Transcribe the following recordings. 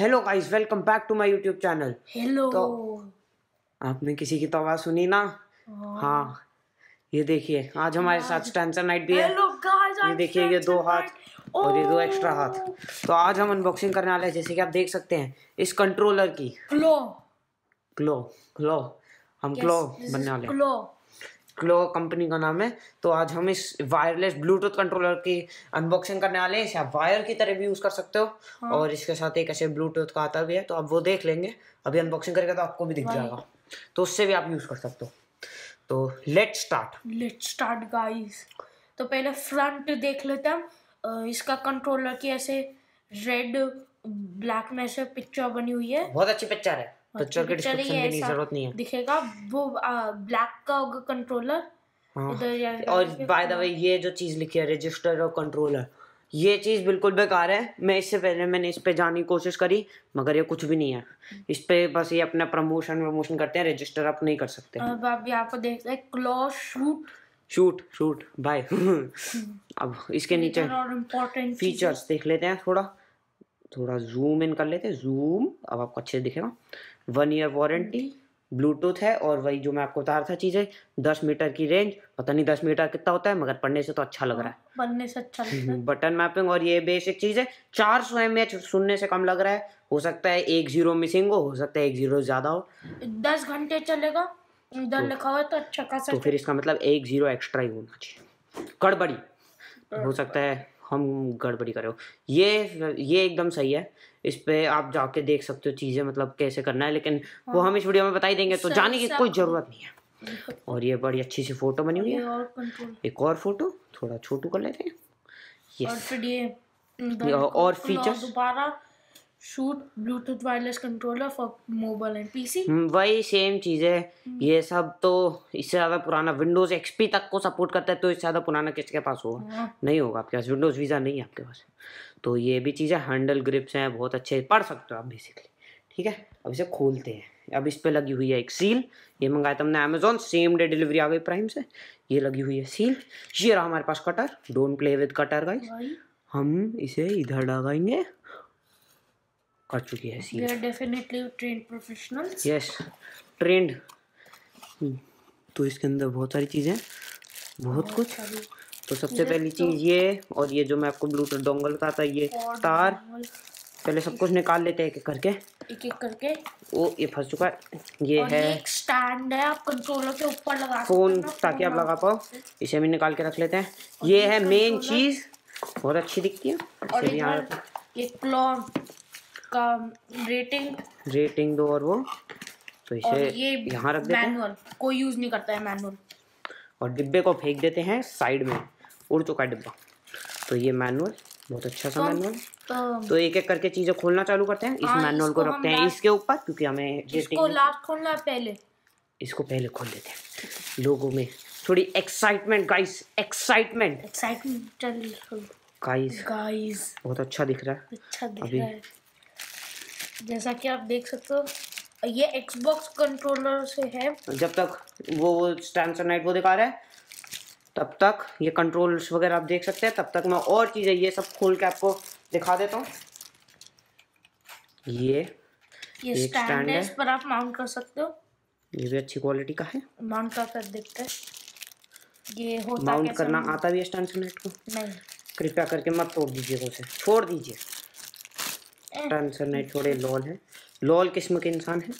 Hello guys welcome back to my YouTube channel hello तो आपने किसी की तो आवाज़ सुनी ना हाँ, हाँ। ये देखिए आज हमारे साथ स्टैंसर नाइट भी है hello, guys, ये देखिए ये दो हाथ oh. और ये दो एक्स्ट्रा oh! हाथ तो आज हम अनबॉक्सिंग करने वाले हैं जैसे कि आप देख सकते हैं इस कंट्रोलर की क्लो क्लो क्लो हम क्लो बनने वाले हैं क्लो कंपनी का नाम है तो आज हम इस वायरलेस ब्लूटूथ कंट्रोलर की अनबॉक्सिंग करने वाले हैं इसे आप वायर की तरह भी यूज़ कर सकते हो हाँ। और इसके साथ एक ऐसे ब्लूटूथ का आता भी है तो आप वो देख लेंगे अभी अनबॉक्सिंग करेगा तो आपको भी दिख जाएगा तो उससे भी आप यूज़ कर सकते हो तो let start let start guys तो पहले फ्रंट देख लेते हैं इसका कंट्रोलर की ऐसे रेड ब्लैक में से पिक्चर बनी हुई है बहुत अच्छी पिक्चर है पिक्चर तो के डिस्क्रिप्शन की जरूरत नहीं है दिखेगा वो ब्लैक का होगा कंट्रोलर हाँ। और बाय द वे ये जो चीज़ लिखी है रजिस्टर और कंट्रोलर ये चीज़ बिल्कुल बेकार है मैं इससे पहले मैंने इस पे जाने की कोशिश करी मगर ये कुछ भी नहीं है इस पे बस ये अपना प्रमोशन प्रमोशन करते हैं रजिस्टर आप नहीं कर सकते अब आप यहाँ पर देख रहे क्लोज शूट शूट शूट बाय अब इसके नीचे फीचर्स देख लेते हैं थोड़ा थोड़ा जूम इन कर लेते हैं जूम अब आपको अच्छे से दिखेगा वन ईयर वारंटी ब्लूटूथ है और वही जो मैं आपको बता रहा था चीज़ें दस मीटर की रेंज पता नहीं दस मीटर कितना होता है मगर पढ़ने से तो अच्छा लग रहा है हाँ, पढ़ने से अच्छा लग रहा है बटन मैपिंग और ये बेसिक चीज़ है चार सौ एम एच सुनने से कम लग रहा है हो सकता है एक जीरो मिसिंग हो हो सकता है एक जीरो ज़्यादा हो दस घंटे चलेगा इधर तो- लिखा हुआ तो अच्छा खासा तो फिर इसका मतलब एक जीरो एक्स्ट्रा ही होना चाहिए गड़बड़ी तो- हो सकता है हम गड़बड़ी कर रहे हो ये ये एकदम सही है इस पर आप जाके देख सकते हो चीज़ें मतलब कैसे करना है लेकिन वो हाँ। हम इस वीडियो में बता ही देंगे तो जाने की कोई ज़रूरत नहीं है और ये बड़ी अच्छी सी फोटो बनी हुई है एक और फोटो थोड़ा छोटू कर लेते हैं और, और features shoot Bluetooth wireless controller for mobile and PC hmm, वही सेम चीज़ है हम्म। ये सब तो इससे ज़्यादा पुराना विंडोज़ एक्सपी तक को सपोर्ट करता है तो इससे ज़्यादा पुराना किसके पास होगा हाँ। नहीं होगा आपके पास विंडोज़ वीज़ा नहीं है आपके पास तो ये भी है हैंडल ग्रिप्स हैं बहुत अच्छे पढ़ सकते हो आप बेसिकली ठीक है अब इसे खोलते हैं अब इस पर लगी हुई है एक सील ये मंगाया था हमने अमेजोन सेम डे डिलीवरी आ गई प्राइम से ये लगी हुई है सील ये रहा हमारे पास cutter don't play with cutter guys हम इसे इधर लगाएंगे कर चुकी है सी आर definitely trained professionals yes trained तो इसके अंदर बहुत सारी चीज़ें बहुत कुछ तो सबसे पहली चीज़ ये और ये जो मैं आपको ब्लूटूथ डोंगल का था ये तार पहले सब कुछ निकाल लेते हैं एक एक करके एक एक करके वो ये फंस चुका है ये है एक स्टैंड है आप कंट्रोलर के ऊपर लगा फोन ताकि आप लगा पाओ इसे भी निकाल के रख लेते हैं ये है मेन चीज़ बहुत अच्छी दिखती है और ये प्लॉन उसका रेटिंग रेटिंग दो और वो तो इसे यहाँ रख देते मैनुअल कोई यूज़ नहीं करता है मैनुअल और डिब्बे को फेंक देते हैं साइड में उड़ चुका डिब्बा तो ये मैनुअल बहुत अच्छा सा तो मैनुअल तो, तो एक एक करके चीज़ें खोलना चालू करते हैं इस मैनुअल हाँ, को रखते हैं इसके ऊपर क्योंकि हमें इसको लास्ट खोलना पहले इसको पहले खोल देते हैं लोगों में थोड़ी excitement guys excitement excitement guys guys बहुत अच्छा दिख रहा है अच्छा दिख रहा है जैसा कि आप देख सकते हो ये एक्सबॉक्स कंट्रोलर से है जब तक वो स्टैंड नाइट वो दिखा रहा है तब तक ये कंट्रोल्स वगैरह आप देख सकते हैं तब तक मैं और चीज़ें ये सब खोल के आपको दिखा देता हूँ ये ये स्टैंड है इस पर आप माउंट कर सकते हो ये भी अच्छी क्वालिटी का है माउंट का कर देखते हैं ये होता माउंट करना आता भी है स्टैंड को नहीं कृपया करके मत तोड़ दीजिए उसे छोड़ दीजिए आंसर नहीं छोड़े लॉल है लॉल किस्म के इंसान है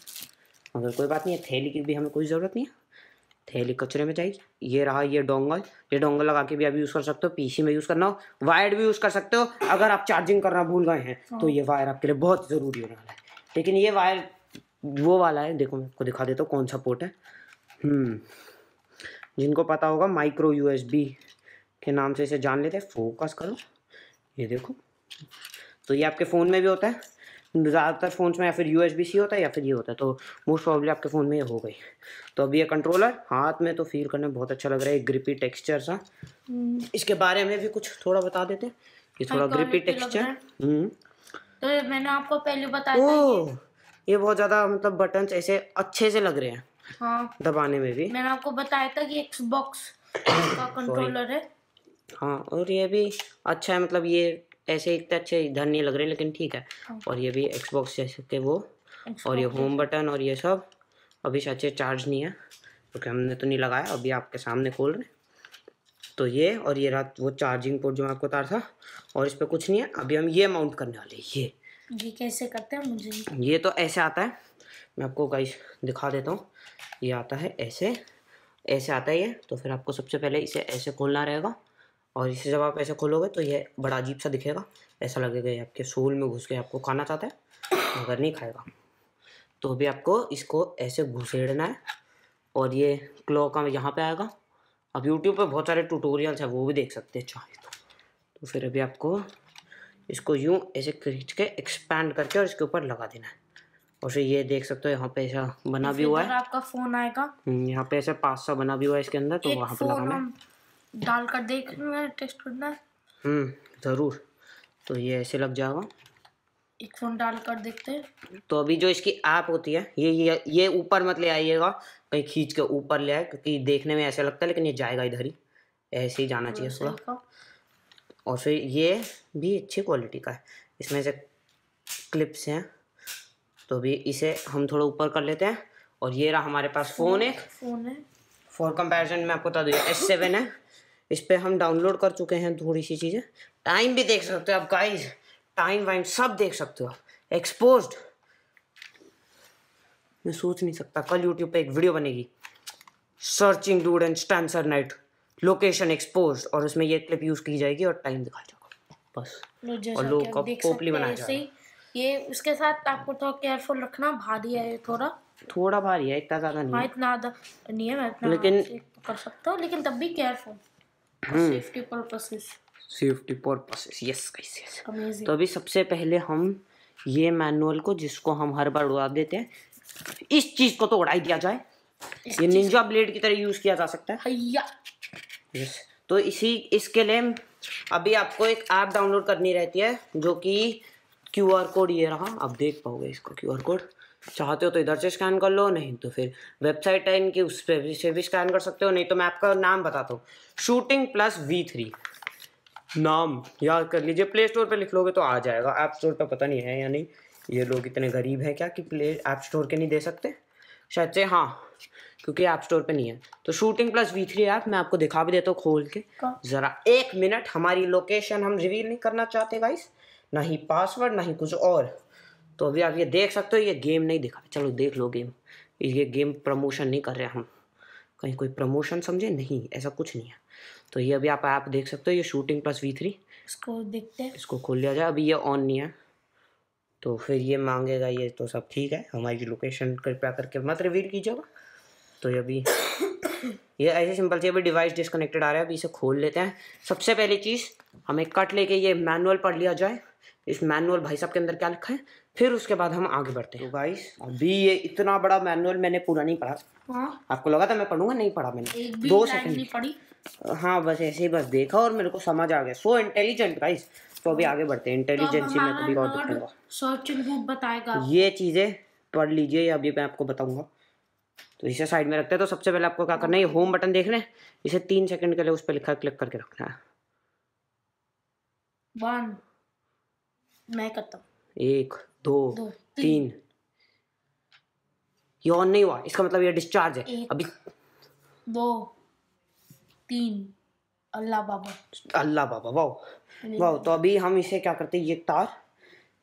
मगर कोई बात नहीं है थैली की भी हमें कोई ज़रूरत नहीं है थैली कचरे में जाएगी ये रहा ये डोंगल ये डोंगल लगा के भी आप यूज़ कर सकते हो पीसी में यूज़ करना हो वायर भी यूज़ कर सकते हो अगर आप चार्जिंग करना भूल गए हैं तो ये वायर आपके लिए बहुत ज़रूरी होने वाला है लेकिन ये वायर वो वाला है देखो मैं आपको दिखा देता हूँ कौन सा पोर्ट है हम्म, जिनको पता होगा माइक्रो यू के नाम से इसे जान लेते हैं फोकस करो ये देखो तो ये आपके फ़ोन में भी होता है ज़्यादातर फ़ोन में या फिर यू सी होता है या फिर ये होता है तो मोस्ट प्रॉब्ली आपके फ़ोन में ये हो गई तो अभी ये कंट्रोलर हाथ में तो फील करने में बहुत अच्छा लग रहा है ग्रिपी टेक्सचर सा हम्म। इसके बारे में भी कुछ थोड़ा बता देते हैं ये थोड़ा ग्रिपी हम्म। टेक्सचर तो मैंने आपको पहले बताया ओह ये बहुत ज़्यादा मतलब बटन ऐसे अच्छे से लग रहे हैं हाँ दबाने में भी मैंने आपको बताया था कि एक्सबॉक्स का कंट्रोलर है हाँ और ये भी अच्छा है मतलब ये ऐसे इतने अच्छे इधर नहीं लग रहे लेकिन ठीक है हाँ। और ये भी एक्सबॉक्स जैसे के वो और ये होम बटन और ये सब अभी से चार्ज नहीं है क्योंकि तो हमने तो नहीं लगाया अभी आपके सामने खोल रहे तो ये और ये रात वो चार्जिंग पोर्ट जो आपको उतार था और इस पर कुछ नहीं है अभी हम ये माउंट करने वाले ये ये कैसे करते हैं मुझे ये तो ऐसे आता है मैं आपको गाइस दिखा देता हूँ ये आता है ऐसे ऐसे आता है ये तो फिर आपको सबसे पहले इसे ऐसे खोलना रहेगा और इसे जब आप ऐसे खोलोगे तो ये बड़ा अजीब सा दिखेगा ऐसा लगेगा ये आपके सोल में घुस के आपको खाना चाहता है मगर नहीं खाएगा तो अभी आपको इसको ऐसे घुसेड़ना है और ये क्लॉ का यहाँ पे आएगा अब यूट्यूब पे बहुत सारे ट्यूटोरियल्स हैं वो भी देख सकते हैं चाहे तो तो फिर अभी आपको इसको यूँ ऐसे खींच के एक्सपैंड करके और इसके ऊपर लगा देना है और फिर ये देख सकते हो यहाँ पे ऐसा बना तो भी हुआ है आपका फोन आएगा हम्म, यहाँ पे ऐसा पास सा बना भी हुआ है इसके अंदर तो वहाँ पे लगाना है डाल कर देख लूँगा टेस्ट करना हम्म ज़रूर तो ये ऐसे लग जाएगा एक फोन डाल कर देखते हैं तो अभी जो इसकी ऐप होती है ये ये ये ऊपर मत ले आइएगा कहीं खींच के ऊपर ले आए क्योंकि देखने में ऐसा लगता है लेकिन ये जाएगा इधर ही ऐसे ही जाना चाहिए हाँ, थोड़ा और फिर ये भी अच्छी क्वालिटी का है इसमें से क्लिप्स हैं तो अभी इसे हम थोड़ा ऊपर कर लेते हैं और ये रहा हमारे पास फ़ोन है फ़ोन है फ़ोर कंपेरिजन में आपको बता दूँ एस सेवन है इस पर हम डाउनलोड कर चुके हैं थोड़ी सी चीज़ें टाइम भी देख सकते हो आप गाइज टाइम वाइम सब देख सकते हो आप एक्सपोज मैं सोच नहीं सकता कल यूट्यूब पे एक वीडियो बनेगी सर्चिंग डूड एंड स्टैंसर नाइट लोकेशन एक्सपोज और उसमें ये क्लिप यूज़ की जाएगी और टाइम दिखा जाएगा बस और लोग का पोपली बना जाएगा ये उसके साथ आपको थोड़ा केयरफुल रखना भारी है ये थोड़ा थोड़ा भारी है इतना ज़्यादा नहीं हाँ इतना नहीं है मैं इतना लेकिन कर सकता हूँ लेकिन तब भी careful safety purposes yes guys yes तो अभी सबसे पहले हम ये मैनुअल को जिसको हम हर बार उड़ा देते हैं इस चीज को तो उड़ा ही दिया जाए ये निंजा ब्लेड की तरह यूज किया जा सकता है यस तो इसी इसके लिए अभी आपको एक ऐप डाउनलोड करनी रहती है जो कि क्यू आर कोड ये रहा आप देख पाओगे इसको क्यू आर कोड चाहते हो तो इधर से स्कैन कर लो नहीं तो फिर वेबसाइट है इनकी उस पर भी से भी स्कैन कर सकते हो नहीं तो मैं आपका नाम बताता हूँ शूटिंग प्लस वी थ्री नाम याद कर लीजिए प्ले स्टोर पर लिख लोगे तो आ जाएगा ऐप स्टोर पर पता नहीं है या नहीं ये लोग इतने गरीब हैं क्या कि प्ले ऐप स्टोर के नहीं दे सकते शायद से हाँ क्योंकि ऐप स्टोर पे नहीं है तो shooting plus V three app मैं आपको दिखा भी देता हूँ खोल के ज़रा एक मिनट हमारी लोकेशन हम रिवील नहीं करना चाहते गाइस ना ही पासवर्ड ना ही कुछ और तो अभी आप ये देख सकते हो ये गेम नहीं दिखा चलो देख लो गेम ये गेम प्रमोशन नहीं कर रहे हम कहीं कोई प्रमोशन समझे नहीं ऐसा कुछ नहीं है तो ये अभी आप ऐप देख सकते हो ये शूटिंग प्लस वी थ्री इसको देखते हैं इसको खोल लिया जाए अभी ये ऑन नहीं है तो फिर ये मांगेगा ये तो सब ठीक है हमारी लोकेशन कृपया करके मत रिवील कीजिएगा तो ये अभी ये ऐसे सिंपल से अभी डिवाइस डिस्कनेक्टेड आ रहा है अभी इसे खोल लेते हैं सबसे पहली चीज़ हमें कट लेके ये मैनुअल पढ़ लिया जाए इस मैनुअल भाई साहब के अंदर क्या लिखा है फिर उसके बाद हम आगे बढ़ते हैं तो गाइस अभी ये इतना बड़ा मैनुअल मैंने पूरा नहीं पढ़ा हाँ? आपको लगा था मैं पढ़ूंगा नहीं पढ़ा मैंने दो सेकंड पढ़ी हाँ बस ऐसे ही बस देखा और मेरे को समझ आ गया सो इंटेलिजेंट गाइस तो अभी आगे बढ़ते हैं इंटेलिजेंसी तो में कभी और दिखूंगा बताएगा ये चीज़ें पढ़ लीजिए अभी मैं आपको बताऊंगा तो इसे साइड में रखते हैं तो सबसे पहले आपको क्या करना है ये होम बटन देख रहे हैं इसे तीन सेकंड के लिए उस पर लिखा क्लिक करके रखना है वन मैं करता हूँ एक दो, दो तीन, ये ऑन नहीं हुआ इसका मतलब ये डिस्चार्ज है अभी दो तीन अल्लाह बाबा अल्लाह बाबा वाह वाह तो अभी हम इसे क्या करते हैं ये तार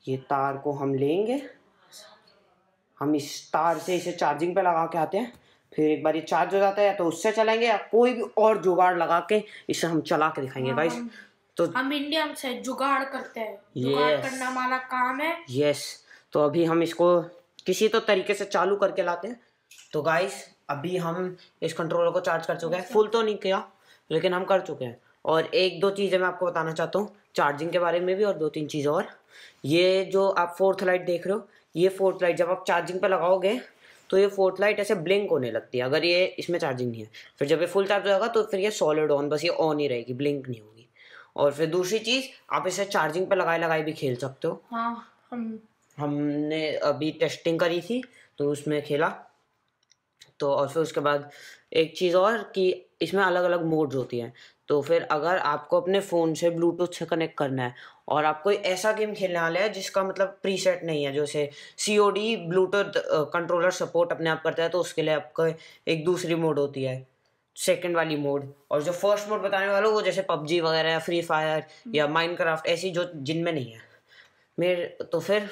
ये तार को हम लेंगे हम इस तार से इसे चार्जिंग पे लगा के आते हैं फिर एक बार ये चार्ज हो जाता है तो उससे चलेंगे या कोई भी और जुगाड़ लगा के इसे हम चला के दिखाएंगे गाइस हाँ, तो हम इंडियन से जुगाड़ करते हैं जुगाड़ करना हमारा काम है यस तो अभी हम इसको किसी तो तरीके से चालू करके लाते हैं तो गाइस अभी हम इस कंट्रोलर को चार्ज कर चुके हैं फुल अच्छा। तो नहीं किया लेकिन हम कर चुके हैं और एक दो चीज़ें मैं आपको बताना चाहता हूँ चार्जिंग के बारे में भी और दो तीन चीज़ें और ये जो आप फोर्थ लाइट देख रहे हो ये फोर्थ लाइट जब आप चार्जिंग पर लगाओगे तो ये फोर्थ लाइट ऐसे ब्लिंक होने लगती है अगर ये इसमें चार्जिंग नहीं है फिर जब ये फुल चार्ज हो जाएगा तो फिर ये सॉलिड ऑन बस ये ऑन ही रहेगी ब्लिंक नहीं होगी और फिर दूसरी चीज आप इसे चार्जिंग पे लगाए लगाए भी खेल सकते हो हाँ हम हमने अभी टेस्टिंग करी थी तो उसमें खेला तो और फिर उसके बाद एक चीज़ और कि इसमें अलग अलग मोड्स होती हैं तो फिर अगर आपको अपने फ़ोन से ब्लूटूथ से कनेक्ट करना है और आप कोई ऐसा गेम खेलने वाले हैं जिसका मतलब प्रीसेट नहीं है जैसे C O D Bluetooth controller support अपने आप करता है तो उसके लिए आपको एक दूसरी मोड होती है सेकेंड वाली मोड और जो फर्स्ट मोड बताने वाला वो जैसे पबजी वगैरह या फ्री फायर या माइंड क्राफ्ट ऐसी जो जिनमें नहीं है मेरे तो फिर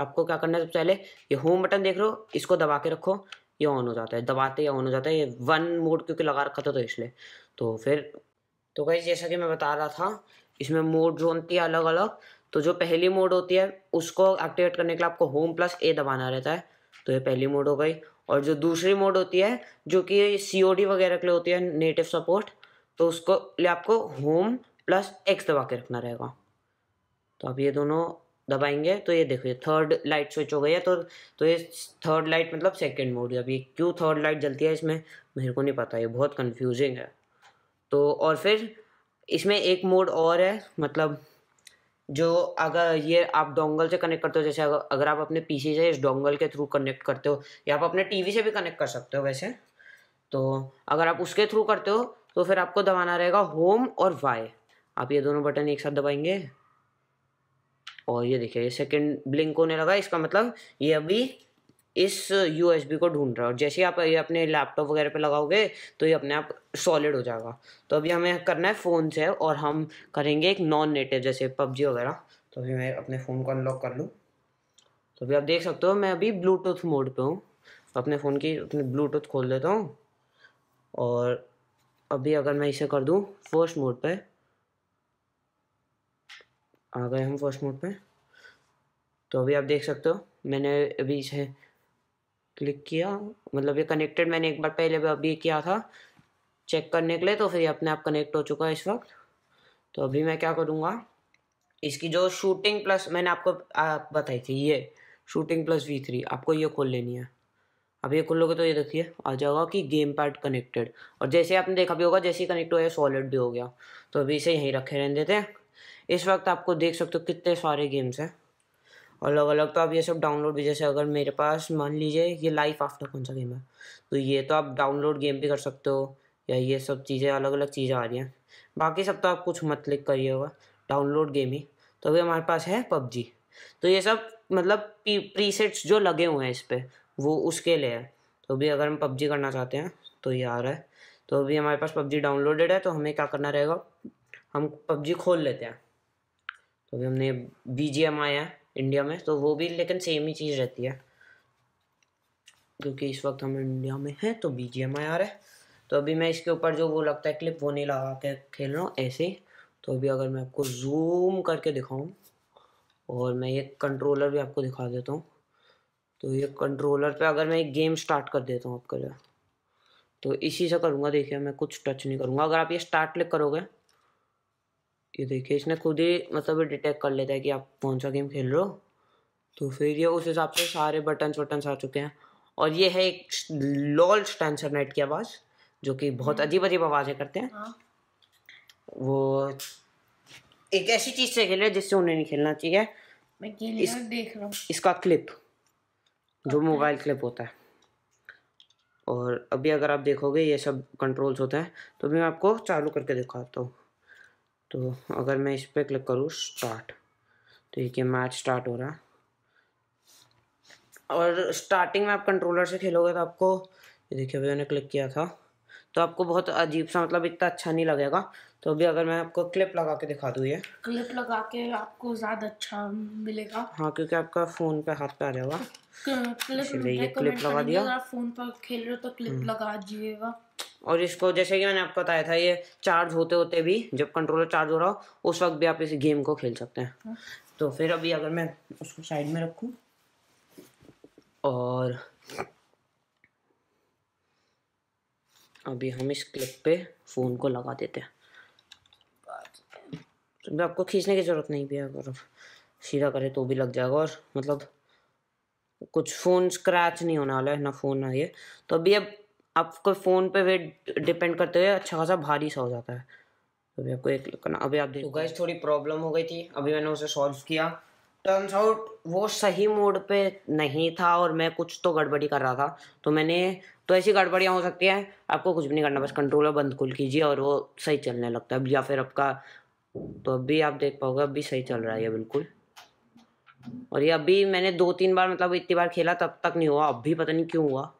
आपको क्या करना है सबसे पहले ये होम बटन देख रहे हो इसको दबा के रखो ये ऑन हो जाता है दबाते या ऑन हो जाता है ये वन मोड क्योंकि लगा रखा था तो इसलिए तो फिर तो कहीं जैसा कि मैं बता रहा था इसमें मोड जो होती है अलग अलग तो जो पहली मोड होती है उसको एक्टिवेट करने के लिए आपको होम प्लस ए दबाना रहता है तो ये पहली मोड हो गई और जो दूसरी मोड होती है जो कि सी ओ डी वगैरह के लिए होती है नेटिव सपोर्ट तो उसको लिए आपको होम प्लस एक्स दबा के रखना रहेगा तो आप ये दोनों दबाएंगे तो ये देखो ये थर्ड लाइट स्विच हो गई है तो तो ये थर्ड लाइट मतलब सेकंड मोड है अभी क्यों थर्ड लाइट जलती है इसमें मेरे को नहीं पता ये बहुत कंफ्यूजिंग है तो और फिर इसमें एक मोड और है मतलब जो अगर ये आप डोंगल से कनेक्ट करते हो जैसे अगर, अगर आप अपने पीसी से इस डोंगल के थ्रू कनेक्ट करते हो या आप अपने टीवी से भी कनेक्ट कर सकते हो वैसे तो अगर आप उसके थ्रू करते हो तो फिर आपको दबाना रहेगा होम और वाई आप ये दोनों बटन एक साथ दबाएंगे और ये देखिए ये सेकंड ब्लिंक होने लगा इसका मतलब ये अभी इस यू को ढूंढ रहा और जैसे ही आप ये अपने लैपटॉप वगैरह पे लगाओगे तो ये अपने आप सॉलिड हो जाएगा तो अभी हमें करना है फ़ोन से और हम करेंगे एक नॉन नेटिव जैसे पबजी वगैरह तो अभी मैं अपने फ़ोन को अनलॉक कर लूँ तो अभी आप देख सकते हो मैं अभी ब्लूटूथ मोड पे हूँ तो अपने फ़ोन की अपने ब्लूटूथ खोल देता हूँ और अभी अगर मैं इसे कर दूँ फर्स्ट मोड पर आ गए हम फर्स्ट मोड पर तो अभी आप देख सकते हो मैंने अभी इसे क्लिक किया मतलब ये कनेक्टेड मैंने एक बार पहले भी अभी किया था चेक करने के लिए तो फिर ये अपने आप कनेक्ट हो चुका है इस वक्त तो अभी मैं क्या करूँगा इसकी जो शूटिंग प्लस मैंने आपको आप बताई थी ये शूटिंग प्लस वी थ्री आपको ये खोल लेनी है अब ये खोलोगे तो ये देखिए आ जाएगा कि गेम पैड कनेक्टेड और जैसे आपने देखा भी होगा जैसे ही कनेक्ट हो गया सॉलिड भी हो गया तो अभी इसे यहीं रखे रहने देते हैं इस वक्त आपको देख सकते हो कितने सारे गेम्स हैं अलग अलग तो आप ये सब डाउनलोड भी जैसे अगर मेरे पास मान लीजिए ये लाइफ आफ्टर कौन सा गेम है तो ये तो आप डाउनलोड गेम भी कर सकते हो या ये सब चीज़ें अलग अलग चीज़ें आ रही हैं बाकी सब तो आप कुछ मत क्लिक करिए होगा डाउनलोड गेम ही तो अभी हमारे पास है पबजी तो ये सब मतलब प्रीसेट्स जो लगे हुए हैं इस पर वो उसके लिए है तो अभी अगर हम पबजी करना चाहते हैं तो ये आ रहा है तो अभी हमारे पास पबजी डाउनलोडेड है तो हमें क्या करना रहेगा हम पबजी खोल लेते हैं तो अभी हमने बी जी एम आया है इंडिया में तो वो भी लेकिन सेम ही चीज़ रहती है क्योंकि इस वक्त हम इंडिया में हैं तो बी जी एम आई आ रहा है तो अभी मैं इसके ऊपर जो वो लगता है क्लिप वो नहीं लगा के खेल रहा हूँ ऐसे तो अभी अगर मैं आपको जूम करके दिखाऊँ और मैं ये कंट्रोलर भी आपको दिखा देता हूँ तो ये कंट्रोलर पे अगर मैं एक गेम स्टार्ट कर देता हूँ आपका लिए तो इसी से करूँगा देखिए मैं कुछ टच नहीं करूँगा अगर आप ये स्टार्ट क्लिक करोगे ये देखिए इसने खुद ही मतलब डिटेक्ट कर लेता है कि आप कौन सा गेम खेल रहे हो तो फिर ये उस हिसाब से सारे बटन्स वटन्स आ चुके हैं और ये है एक लॉल स्टैंसर नेट की आवाज़ जो कि बहुत हम्म। अजीब अजीब आवाज़ें करते हैं हाँ। वो एक ऐसी चीज़ से खेल रहे जिससे उन्हें नहीं खेलना चाहिए मैं इस, देख रहा हूँ इसका क्लिप जो मोबाइल क्लिप होता है और अभी अगर आप देखोगे ये सब कंट्रोल्स होते हैं तो मैं आपको चालू करके दिखाता हूँ तो अगर मैं इस पर क्लिक करूँ स्टार्ट तो ये कि मैच स्टार्ट हो रहा और स्टार्टिंग में आप कंट्रोलर से खेलोगे तो आपको ये देखिए अभी मैंने क्लिक किया था तो आपको बहुत अजीब सा मतलब इतना अच्छा नहीं लगेगा तो अभी अगर मैं आपको क्लिप लगा के दिखा दूँ ये क्लिप लगा के आपको ज़्यादा अच्छा मिलेगा हाँ क्योंकि आपका फ़ोन पे हाथ पे आ जाएगा क्लिप, क्लिप लगा दिया फोन पर खेल रहे हो तो क्लिप हम्म। लगा दीजिएगा और इसको जैसे कि मैंने आपको बताया था ये चार्ज होते होते भी जब कंट्रोलर चार्ज हो रहा हो उस वक्त भी आप इस गेम को खेल सकते हैं हाँ। तो फिर अभी अगर मैं उसको साइड में रखूँ और अभी हम इस क्लिप पे फ़ोन को लगा देते हैं तो आपको खींचने की ज़रूरत नहीं भी है अगर सीधा करें तो भी लग जाएगा और मतलब कुछ फ़ोन स्क्रैच नहीं होने वाला है ना फ़ोन ना ये तो अभी अब आपको फ़ोन पे वेट डिपेंड करते हुए अच्छा खासा भारी सा हो जाता है अभी आपको एक करना अभी आप देखो तो गैस थोड़ी प्रॉब्लम हो गई थी अभी मैंने उसे सॉल्व किया टर्न्स आउट वो सही मोड पे नहीं था और मैं कुछ तो गड़बड़ी कर रहा था तो मैंने तो ऐसी गड़बड़ियाँ हो सकती हैं आपको कुछ भी नहीं करना बस कंट्रोलर बंद कुल कीजिए और वो सही चलने लगता है या फिर आपका तो अभी आप देख पाओगे अभी सही चल रहा है ये बिल्कुल और ये अभी मैंने दो तीन बार मतलब इतनी बार खेला तब तक नहीं हुआ अब भी पता नहीं क्यों हुआ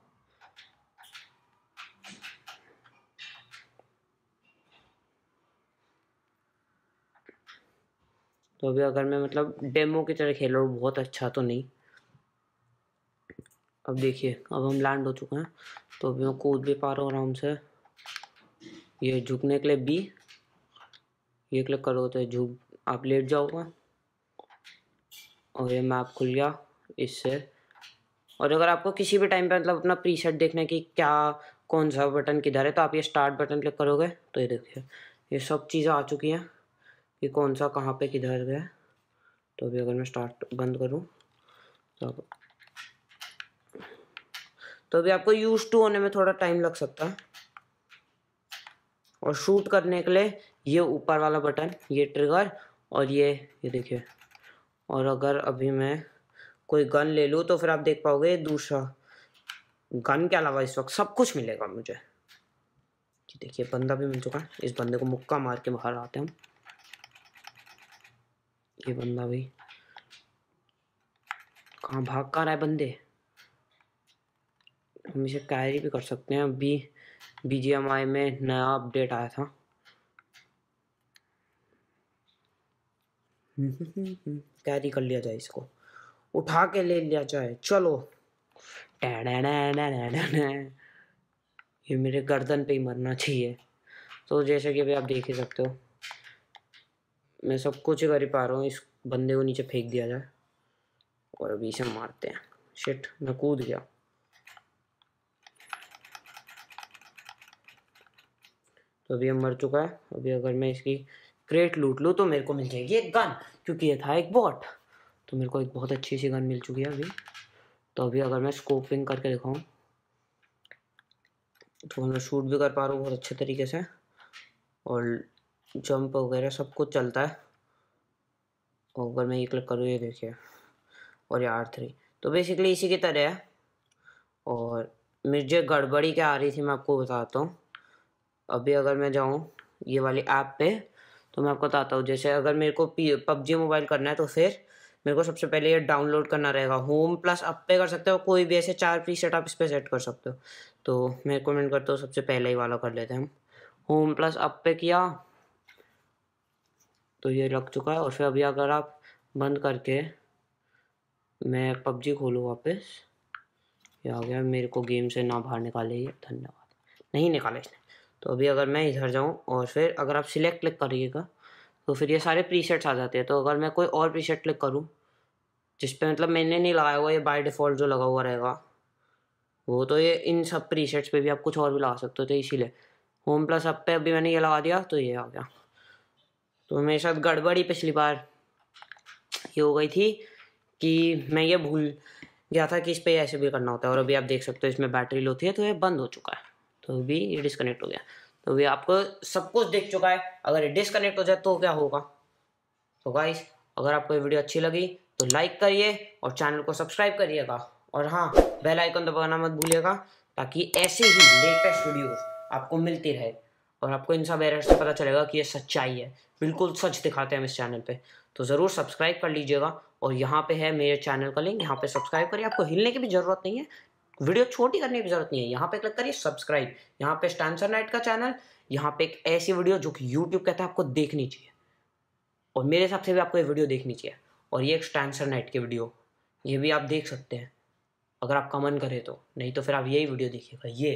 तो अभी अगर मैं मतलब डेमो की तरह खेल रहा हूँ बहुत अच्छा तो नहीं अब देखिए अब हम लैंड हो चुके हैं तो अभी मैं कूद भी पा रहा हूँ आराम से ये झुकने के लिए बी ये क्लिक करो तो झुक आप लेट जाओगे और ये मैप खुल गया इससे और अगर आपको किसी भी टाइम पे मतलब अपना प्री देखना है कि क्या कौन सा बटन किधर है तो आप ये स्टार्ट बटन क्लिक करोगे तो ये देखिए ये सब चीज़ें आ चुकी हैं कि कौन सा कहाँ पे किधर गया तो अभी अगर मैं स्टार्ट बंद करूँ तो तो अभी आपको यूज टू होने में थोड़ा टाइम लग सकता है और शूट करने के लिए ये ऊपर वाला बटन ये ट्रिगर और ये ये देखिए और अगर अभी मैं कोई गन ले लूँ तो फिर आप देख पाओगे दूसरा गन के अलावा इस वक्त सब कुछ मिलेगा मुझे देखिए बंदा भी मिल चुका है इस बंदे को मुक्का मार के बाहर आते हैं हम देखिए बंदा भाई कहाँ भाग कहाँ रहा है बंदे हम इसे कैरी भी कर सकते हैं अभी बी जी एम आई में नया अपडेट आया था कैरी कर लिया जाए इसको उठा के ले लिया जाए चलो ये मेरे गर्दन पे ही मरना चाहिए तो जैसे कि अभी आप देख ही सकते हो मैं सब कुछ कर ही पा रहा हूँ इस बंदे को नीचे फेंक दिया जाए और अभी इसे मारते हैं शिट मैं कूद गया तो अभी हम मर चुका है अभी अगर मैं इसकी क्रेट लूट लूँ तो मेरे को मिल जाएगी एक गन क्योंकि ये था एक बॉट तो मेरे को एक बहुत अच्छी सी गन मिल चुकी है अभी तो अभी अगर मैं स्कोपिंग करके दिखाऊँ तो मैं मतलब शूट भी कर पा रहा हूँ बहुत अच्छे तरीके से और जंप वगैरह सब कुछ चलता है और अगर मैं ये क्लिक करूँ ये देखिए और ये आर थ्री तो बेसिकली इसी की तरह है और मुझे गड़बड़ी क्या आ रही थी मैं आपको बताता हूँ अभी अगर मैं जाऊँ ये वाली ऐप पे तो मैं आपको बताता हूँ जैसे अगर मेरे को पबजी मोबाइल करना है तो फिर मेरे को सबसे पहले ये डाउनलोड करना रहेगा होम प्लस अप पे कर सकते हो कोई भी ऐसे चार सेट आप इस पर सेट कर सकते हो तो मैं रिकमेंड करता हूँ सबसे पहले ही वाला कर लेते हैं हम होम प्लस अप पे किया तो ये लग चुका है और फिर अभी अगर आप बंद करके मैं पबजी खोलूँ वापस ये आ गया मेरे को गेम से ना बाहर निकाले ये धन्यवाद नहीं निकाले इसने तो अभी अगर मैं इधर जाऊँ और फिर अगर आप सिलेक्ट क्लिक करिएगा तो फिर ये सारे प्रीसेट्स आ जाते हैं तो अगर मैं कोई और प्रीसेट क्लिक करूँ जिस पर मतलब मैंने नहीं लगाया हुआ ये बाय डिफ़ॉल्ट जो लगा हुआ रहेगा वो तो ये इन सब प्रीसेट्स पे भी आप कुछ और भी लगा सकते हो तो इसीलिए होम प्लस अप पे अभी मैंने ये लगा दिया तो ये आ गया तो मेरे साथ गड़बड़ी पिछली बार ये हो गई थी कि मैं ये भूल गया था कि इस पर ऐसे भी करना होता है और अभी आप देख सकते हो इसमें बैटरी लो थी तो ये बंद हो चुका है तो अभी ये डिस्कनेक्ट हो गया तो अभी आपको सब कुछ देख चुका है अगर ये डिस्कनेक्ट हो जाए तो क्या होगा तो गाइस अगर आपको ये वीडियो अच्छी लगी तो लाइक करिए और चैनल को सब्सक्राइब करिएगा और हाँ बेल आइकन दबाना मत भूलिएगा ताकि ऐसे ही लेटेस्ट वीडियो आपको मिलती रहे और आपको इन सब एरर से पता चलेगा कि ये सच्चाई है बिल्कुल सच दिखाते हैं हम इस चैनल पे तो ज़रूर सब्सक्राइब कर लीजिएगा और यहाँ पे है मेरे चैनल का लिंक यहाँ पे सब्सक्राइब करिए आपको हिलने की भी ज़रूरत नहीं है वीडियो छोटी करने की जरूरत नहीं है यहाँ पे क्लिक करिए सब्सक्राइब यहाँ पे स्टैंसर नाइट का चैनल यहाँ पे एक ऐसी वीडियो जो कि यूट्यूब कहता है आपको देखनी चाहिए और मेरे हिसाब से भी आपको ये वीडियो देखनी चाहिए और ये एक स्टैंसर नाइट की वीडियो ये भी आप देख सकते हैं अगर आपका मन करे तो नहीं तो फिर आप यही वीडियो देखिएगा ये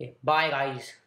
ये बाय गाइज़